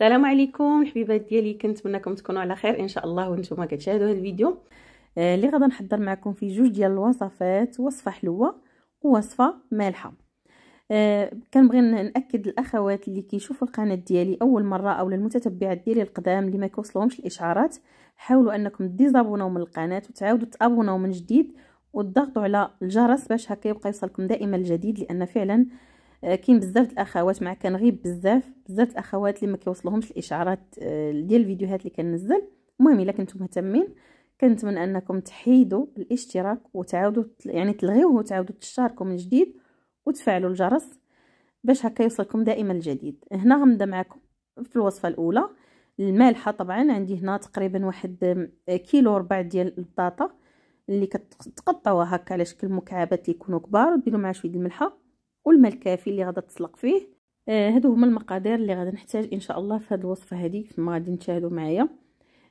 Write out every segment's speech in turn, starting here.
السلام عليكم الحبيبات ديالي كنتمنىكم تكونوا على خير ان شاء الله وانتم كتشاهدوا هذا الفيديو آه، اللي آه غادي نحضر معكم فيه جوج ديال الوصفات وصفه حلوه ووصفه مالحه آه كنبغي ناكد الاخوات اللي كيشوفوا القناه ديالي اول مره او للمتتبعات ديالي القدام اللي ما كيوصلهمش الاشعارات حاولوا انكم ديزابوناو من القناه وتعاودوا تابوناو من جديد وتضغطوا على الجرس باش هكا يبقى يوصلكم دائما الجديد لان فعلا آه، كاين بزاف الاخوات مع كنغيب بزاف بزاف الاخوات اللي ما كيوصلهمش الاشعارات آه، ديال الفيديوهات اللي كننزل المهم الا كنتم مهتمين كنتمنى انكم تحيدوا الاشتراك وتعاودوا يعني تلغيوه وتعاودوا تشاركوا من جديد وتفعلوا الجرس باش هكا يوصلكم دائما الجديد هنا غنبدا معكم في الوصفه الاولى المالحه طبعا عندي هنا تقريبا واحد آه، كيلو ربع ديال البطاطا اللي كتقطعوها هكا على شكل مكعبات اللي يكونوا كبار ديروا معها شويه الملحه والماء الكافي اللي غادا تسلق فيه آه هادو هما المقادير اللي غادا نحتاج ان شاء الله في هاد الوصفه هذه كما غادي نشاهدوا معايا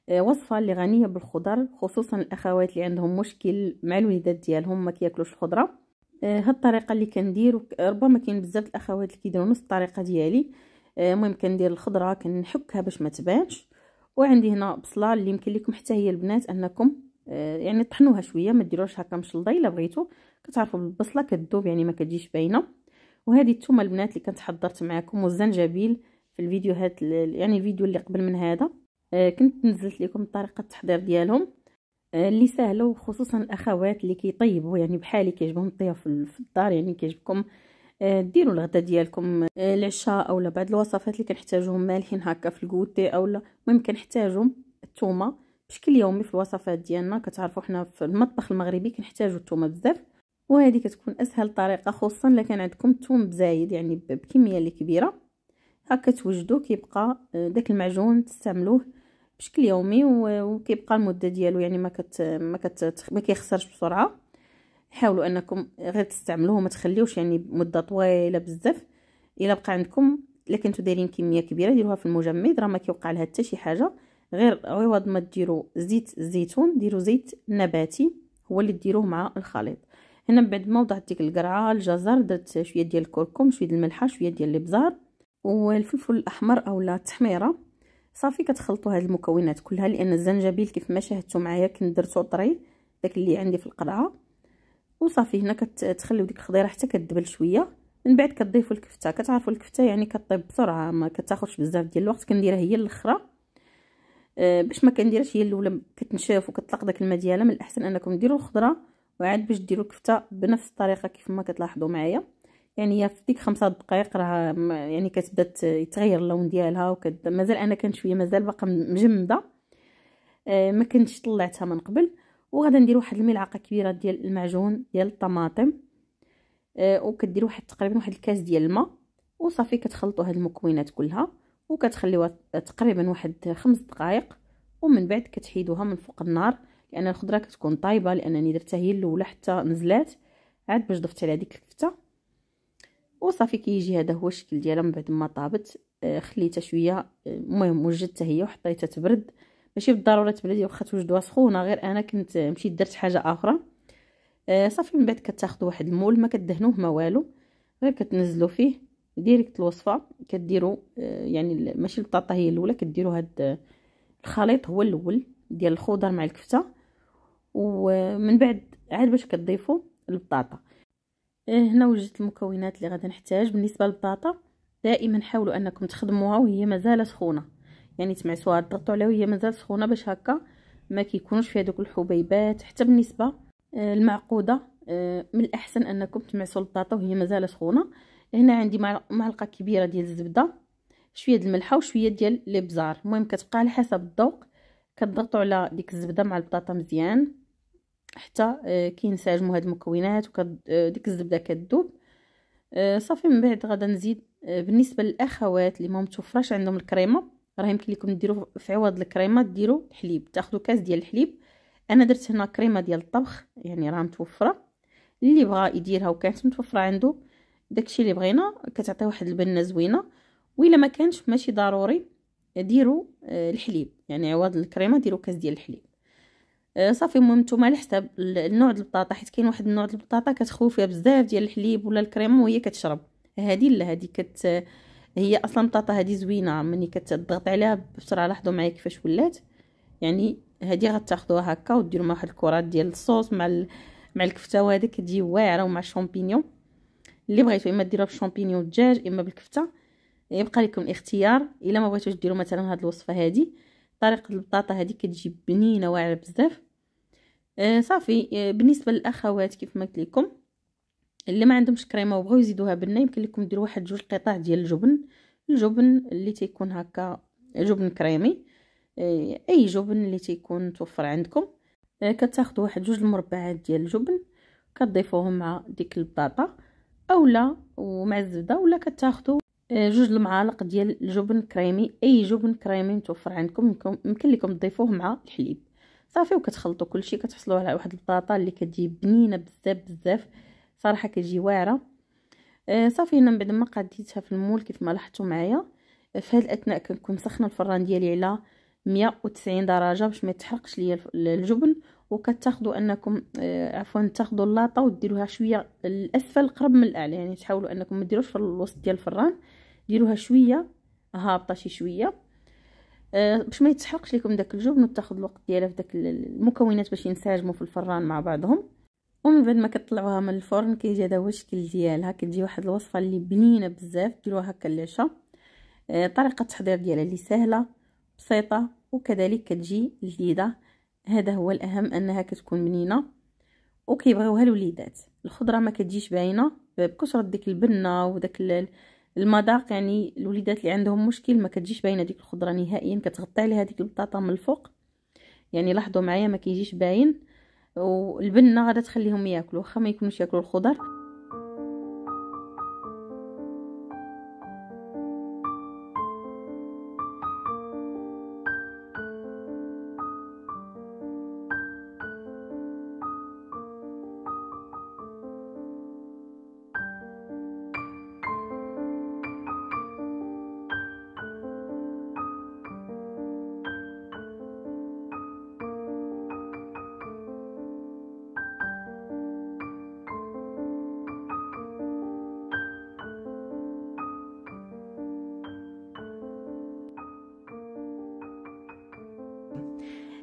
آه وصفه اللي غنيه بالخضر خصوصا الاخوات اللي عندهم مشكل مع الوليدات ديالهم ما كياكلوش الخضره آه، هاد الطريقه اللي كندير ربما كاين بزاف الاخوات اللي كيديروا نفس الطريقه ديالي آه، المهم كندير الخضره كنحكها باش ما تبانش وعندي هنا بصله اللي يمكن لكم حتى هي البنات انكم آه، يعني طحنوها شويه ما ديروهاش هكا مشلضه الا بغيتو كتعرفوا البصله كتذوب يعني ما كتجيش باينه وهذه الثومه البنات اللي كنت حضرت معكم والزنجبيل في الفيديو يعني الفيديو اللي قبل من هذا آه، كنت نزلت لكم طريقه التحضير ديالهم آه، اللي سهله وخصوصا الاخوات اللي كيطيبوا يعني بحالي كيعجبهم الطياف في الدار يعني كيعجبكم آه، ديروا الغدا ديالكم العشاء اولا بعض الوصفات اللي كنحتاجوهم مالحين هكا في الكوتي اولا المهم كنحتاجهم التومة بشكل يومي في الوصفات ديالنا كتعرفوا حنا في المطبخ المغربي كنحتاجوا التومة بزاف وهذه كتكون اسهل طريقه خصوصا الا كان عندكم الثوم بزايد يعني بكميه اللي كبيره هكا توجدو كيبقى آه، داك المعجون تستعملوه بشكل يومي وكيبقى المده ديالو يعني ما كت ما كت ما كيخسرش بسرعه حاولوا انكم غير تستعملوه وما تخليوش يعني مده طويله بزاف الا بقى عندكم الا كنتو دايرين كميه كبيره ديروها في المجمد راه ما كيوقع لها حتى شي حاجه غير عوض ما ديروا زيت الزيتون ديروا زيت نباتي هو اللي ديروه مع الخليط هنا من بعد ما وضعت ديك القرعه الجزر درت شويه ديال الكركم شويه ديال الملحه شويه ديال الابزار والفلفل الاحمر اولا التحميره صافي كتخلطوا هاد المكونات كلها لان الزنجبيل كيف ما شاهدتوا معايا كندرتو طري داك اللي عندي في القرعه وصافي هنا كتخليو ديك الخضيره حتى كدبل شويه من بعد كتضيفوا الكفته كتعرفوا الكفته يعني كطيب بسرعه ما كتاخذش بزاف ديال الوقت كنديرها هي الاخرى آه، باش ما كنديرش هي الاولى كتنشف وكتطلق داك الماء ديالها من الاحسن انكم ديروا الخضره وعاد باش ديروا كفته بنفس الطريقه كيف ما كتلاحظوا معايا يعني هي في ديك خمسة دقائق راه يعني كتبدا يتغير اللون ديالها وكد مازال انا كان شويه مازال باقا مجمده آه ما كنتش طلعتها من قبل وغادا ندير واحد الملعقه كبيره ديال المعجون ديال الطماطم آه وكدير واحد تقريبا واحد الكاس ديال الماء وصافي كتخلطوا هاد المكونات كلها وكتخليوها تقريبا واحد خمس دقائق ومن بعد كتحيدوها من فوق النار لان يعني الخضره كتكون طايبه لانني درتها هي الاولى حتى نزلات عاد باش ضفت على ديك الكفته وصافي كيجي هذا هو الشكل ديالها من بعد ما طابت آه، خليتها شويه آه، المهم وجدتها هي وحطيتها تبرد ماشي بالضروره تبرد واخا توجدوها سخونه غير انا كنت آه، مشيت درت حاجه اخرى صافي من بعد كتاخذ واحد المول ما كدهنوه ما والو غير كتنزلوا فيه ديريكت الوصفه كديروا يعني ماشي البطاطا هي الاولى كديروا هاد الخليط هو الاول ديال الخضر مع الكفته ومن بعد عاد باش كتضيفوا البطاطا إيه، هنا وجدت المكونات اللي غادي نحتاج بالنسبه للبطاطا دائما حاولوا انكم تخدموها وهي مازال سخونه يعني تمعسوها تضغطوا عليها وهي مازال سخونه باش هكا ما كيكونوش فيها دوك الحبيبات حتى بالنسبه آه، المعقوده آه، من الاحسن انكم تمعسوا البطاطا وهي مازال سخونه هنا عندي معلقه كبيره ديال الزبده شويه ديال الملحه وشويه ديال الابزار المهم كتبقى على حسب الذوق كتضغطوا على ديك الزبده مع البطاطا مزيان حتى آه، كينسجموا هاد المكونات وديك آه، الزبده كتذوب آه، صافي من بعد غادا نزيد بالنسبه للاخوات اللي ما متوفراش عندهم الكريمه راه يمكن لكم ديروا في عوض الكريمه ديروا حليب تاخذوا كاس ديال الحليب انا درت هنا كريمه ديال الطبخ يعني راه متوفره اللي بغى يديرها وكانت متوفره عنده داكشي اللي بغينا كتعطي واحد البنه زوينه وإلا ما كانش ماشي ضروري ديروا آه، الحليب يعني عوض الكريمه ديروا كاس ديال الحليب آه، صافي المهم نتوما على حساب النوع ديال البطاطا حيت كاين واحد النوع ديال البطاطا كتخوي فيها بزاف ديال الحليب ولا الكريمه وهي كتشرب هذه لا هذه كت هي اصلا البطاطا هذه زوينه ملي كتضغط عليها بسرعه لاحظوا معايا كيفاش ولات يعني هذه غتاخذوها هكا وديروا مع واحد الكرات ديال الصوص مع ال... مع الكفته وهذا كتجي واعره ومع الشامبينيون اللي بغيتو اما ديروها بالشامبينيون الدجاج اما بالكفته يبقى لكم الاختيار الا ما بغيتوش ديروا مثلا هاد الوصفه هادي طريقه البطاطا هادي كتجي بنينه واعره بزاف آه صافي آه بالنسبه للاخوات كيف ما قلت لكم اللي ما عندهمش كريمه وبغاو يزيدوها بنه يمكن لكم ديروا واحد جوج قطع ديال الجبن الجبن اللي تيكون هكا آه، جبن كريمي آه اي جبن اللي تيكون توفر عندكم آه كتاخذوا واحد جوج المربعات ديال الجبن كتضيفوهم مع ديك البطاطا اولا ومع الزبده ولا كتاخذوا آه، جوج المعالق ديال الجبن كريمي اي جبن كريمي متوفر عندكم يمكن لكم تضيفوه مع الحليب صافي وكتخلطوا كلشي كتحصلوا على واحد البطاطا اللي كتجي بنينه بزاف بزاف صراحه كتجي واعره آه، صافي هنا من بعد ما قديتها في المول كيف ما لاحظتوا معايا في هذه الاثناء كنكون سخنه الفران ديالي على 190 درجه باش ما يتحرقش ليا الجبن وكتاخذوا انكم آه، عفوا تاخذوا اللاطه وديروها شويه الاسفل قرب من الاعلى يعني تحاولوا انكم ما ديروش في الوسط ديال الفران ديروها شويه هابطه شي شويه أه باش ما يتسحقش لكم داك الجبن وتاخذ الوقت ديالها في داك المكونات باش ينسجموا في الفران مع بعضهم ومن بعد ما كطلعوها من الفرن كيجي هذا هو الشكل ديالها كتجي واحد الوصفه اللي بنينه بزاف ديروها هكا العشاء أه طريقه التحضير ديالها اللي سهله بسيطه وكذلك كتجي لذيذه هذا هو الاهم انها كتكون بنينه وكيبغيوها الوليدات الخضره ما كتجيش باينه بكثره ديك البنه وداك المذاق يعني الوليدات اللي عندهم مشكل ما كتجيش باينه ديك الخضره نهائيا كتغطي عليها ديك البطاطا من الفوق يعني لاحظوا معايا ما كيجيش باين والبنه غادا تخليهم ياكلوا واخا ما يكونوش ياكلوا الخضر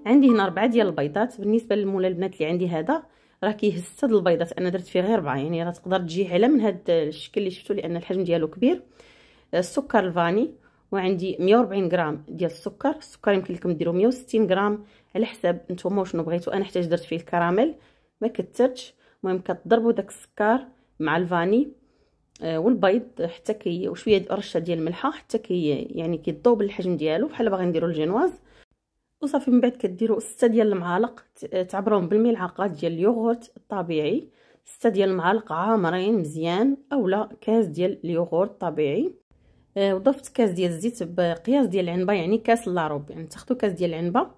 عندي هنا ربعه ديال البيضات بالنسبه للمولى البنات اللي عندي هذا راه كيهز هاد البيضات انا درت فيه غير ربعه يعني راه تقدر تجي على من هاد الشكل اللي شفتو لان الحجم ديالو كبير آه، السكر الفاني وعندي 140 غرام ديال السكر السكر يمكن لكم ديروا 160 غرام على حساب نتوما وشنو بغيتو انا حتى درت فيه الكراميل ما كثرتش المهم كتضربوا داك السكر مع الفاني آه، والبيض حتى كي وشويه رشه ديال الملحه حتى كي يعني كيذوب الحجم ديالو بحال باغي نديرو الجينواز وصافي من بعد كديروا 6 ديال المعالق تعبروهم بالملعقه ديال اليوغورت الطبيعي 6 ديال المعالق عامرين مزيان اولا كاس ديال اليوغورت الطبيعي آه، وضفت كاس ديال الزيت بقياس ديال العنبه يعني كاس لاروب يعني تاخذوا كاس ديال العنبه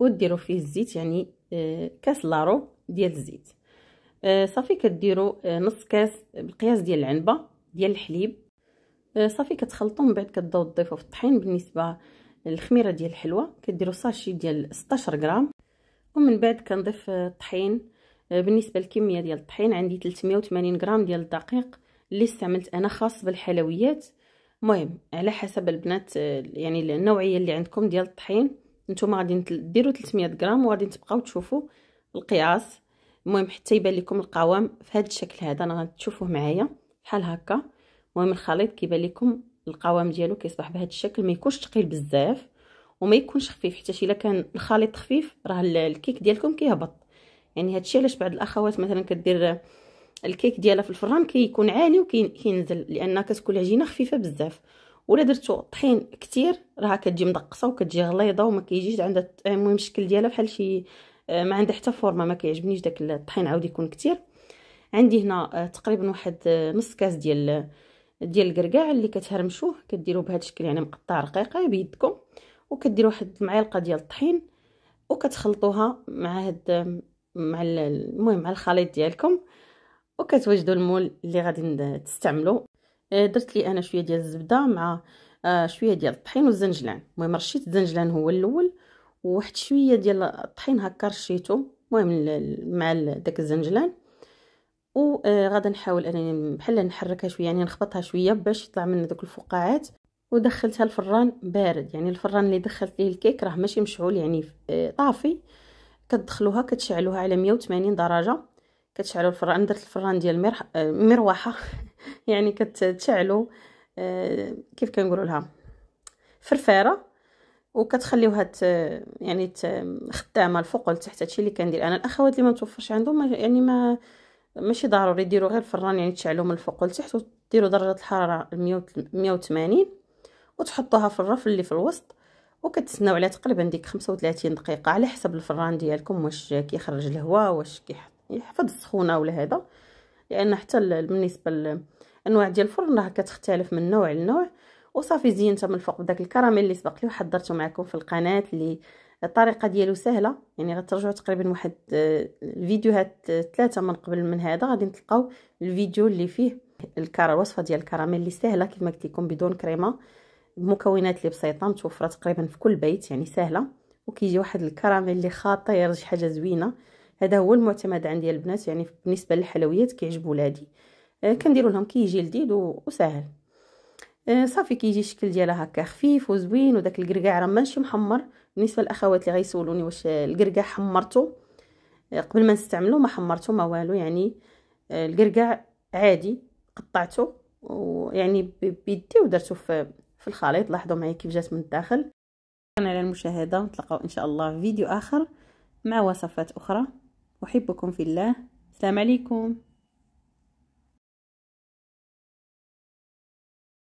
وديروا فيه الزيت يعني آه كاس لاروب ديال الزيت آه، صافي كديروا آه، نص كاس بالقياس ديال العنبه ديال الحليب صافي كتخلطوا من بعد كتبداو تضيفوا في الطحين بالنسبه الخميره ديال الحلوه كديروا ساشي ديال 16 غرام ومن بعد كنضيف الطحين آه، بالنسبه للكميه ديال الطحين عندي 380 غرام ديال الدقيق اللي استعملت انا خاص بالحلويات مهم على حسب البنات آه، يعني النوعيه اللي عندكم ديال الطحين نتوما غادي ديروا 300 غرام وغادي تبقاو تشوفوا القياس المهم حتى يبان لكم القوام في هذا الشكل هذا انا غتشوفوه معايا بحال هكا المهم الخليط كيبان لكم القوام ديالو كيصبح بهذا الشكل ما يكونش ثقيل بزاف وما يكونش خفيف حتى الا كان الخليط خفيف راه الكيك ديالكم كيهبط يعني هادشي علاش بعض الاخوات مثلا كدير الكيك ديالها في الفران كيكون كي عالي وكينزل لان كتكون العجينه خفيفه بزاف ولا درتو طحين كتير راه كتجي مدقصه وكتجي غليظه وما كيجيش عندها المهم الشكل ديالها بحال شي آه، ما عندها حتى فورمه ما كيعجبنيش داك الطحين عاود يكون كتير عندي هنا آه، تقريبا واحد آه، نص كاس ديال ديال الكركاع اللي كتهرمشوه كديروه بهذا الشكل يعني مقطع رقيقه بيدكم وكديرو واحد المعلقه ديال الطحين وكتخلطوها مع هاد مع المهم مع الخليط ديالكم وكتوجدوا المول اللي غادي تستعملوا آه، درت لي انا شويه ديال الزبده مع آه، شويه ديال الطحين والزنجلان المهم رشيت الزنجلان هو الاول وواحد شويه ديال الطحين هكا رشيته المهم مع داك الزنجلان وغادي آه، نحاول انني بحال نحركها شويه يعني نخبطها شويه باش يطلع منها دوك الفقاعات ودخلتها الفران بارد يعني الفران اللي دخلت ليه الكيك راه ماشي مشعول يعني آه، طافي كتدخلوها كتشعلوها على 180 درجه كتشعلوا الفران درت الفران ديال آه، مروحه يعني كتشعلو كيف كنقولوا لها فرفاره وكتخليوها ت... يعني ت... خدامه الفوق والتحت هادشي اللي كندير انا الاخوات اللي ما متوفرش عندهم يعني ما ماشي ضروري ديروا غير الفران يعني تشعلوه من الفوق لتحت وديروا درجه الحراره 180 وتحطوها في الرف اللي في الوسط وكتسناو على تقريبا ديك 35 دقيقه على حسب الفران ديالكم واش كيخرج الهواء واش كيحفظ السخونه ولا هذا لان حتى بالنسبه للانواع ديال الفرن راه كتختلف من نوع لنوع وصافي زينتها من الفوق بداك الكراميل اللي سبق لي وحضرته معكم في القناه اللي الطريقه ديالو سهله يعني غترجعوا تقريبا واحد الفيديوهات آه، آه، ثلاثه من قبل من هذا غادي تلقاو الفيديو اللي فيه الكرا الوصفه ديال الكراميل اللي سهله كما قلت لكم بدون كريمه بمكونات اللي بسيطه متوفره تقريبا في كل بيت يعني سهله وكيجي واحد الكراميل اللي خطير شي حاجه زوينه هذا هو المعتمد عندي البنات يعني بالنسبه للحلويات كيعجبوا ولادي آه، كنديروا لهم كيجي كي لذيذ وسهل صافي كيجي الشكل ديالها هكا خفيف وزوين وداك الكركاع راه ماشي محمر بالنسبه للاخوات اللي غيسولوني واش القرقع حمرته آه، قبل ما نستعمله ما حمرته ما والو يعني آه، القرقع عادي قطعته ويعني بيدي ودرته في في الخليط لاحظوا معايا كيف جات من الداخل شكرا على المشاهده نتلاقاو ان شاء الله في فيديو اخر مع وصفات اخرى احبكم في الله السلام عليكم